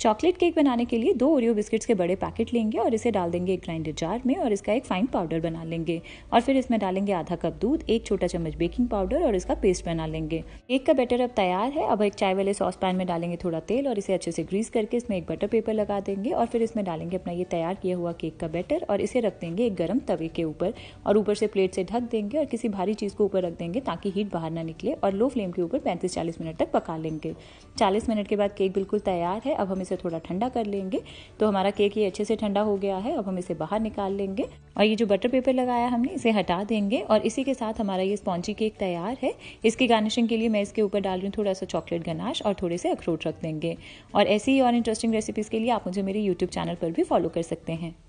chocolate cake बनाने के लिए दो ओरियो बिस्किट्स के बड़े पैकेट लेंगे और इसे डाल देंगे एक ग्राइंडर जार में और इसका एक फाइन पाउडर बना लेंगे और फिर इसमें डालेंगे आधा कप दूध एक छोटा चम्मच बेकिंग पाउडर और इसका पेस्ट बना लेंगे केक का बैटर अब तैयार है अब एक चाय वाले सॉस पैन में डालेंगे थोड़ा तेल और इसे अच्छे से ग्रीस करके इसमें एक बटर पेपर लगा देंगे और फिर इसमें डालेंगे अपना ये तैयार किया हुआ केक का बैटर और इसे रख देंगे एक गर्म तवे के ऊपर और ऊपर से प्लेट से ढक देंगे और किसी भारी चीज़ को ऊपर रख देंगे ताकि हीट बाहर ना निकले और लो फ्लेम के ऊपर पैंतीस चालीस मिनट तक पका लेंगे चालीस मिनट के बाद केक बिल्कुल तैयार है अब हम इसे थोड़ा ठंडा कर लेंगे तो हमारा केक ये अच्छे से ठंडा हो गया है अब हम इसे बाहर निकाल लेंगे और ये जो बटर पेपर लगाया हमने इसे हटा देंगे और इसी के साथ हमारा ये स्पॉन्जी केक तैयार है इसकी गार्निशिंग के लिए मैं इसके ऊपर डाल रही हूँ थोड़ा सा चॉकलेट गनाश और थोड़े से अखरोट रख देंगे और ऐसी ही और इंटरेस्टिंग रेसिपीज़ के लिए आप मुझे मेरे यूट्यूब चैनल पर भी फॉलो कर सकते हैं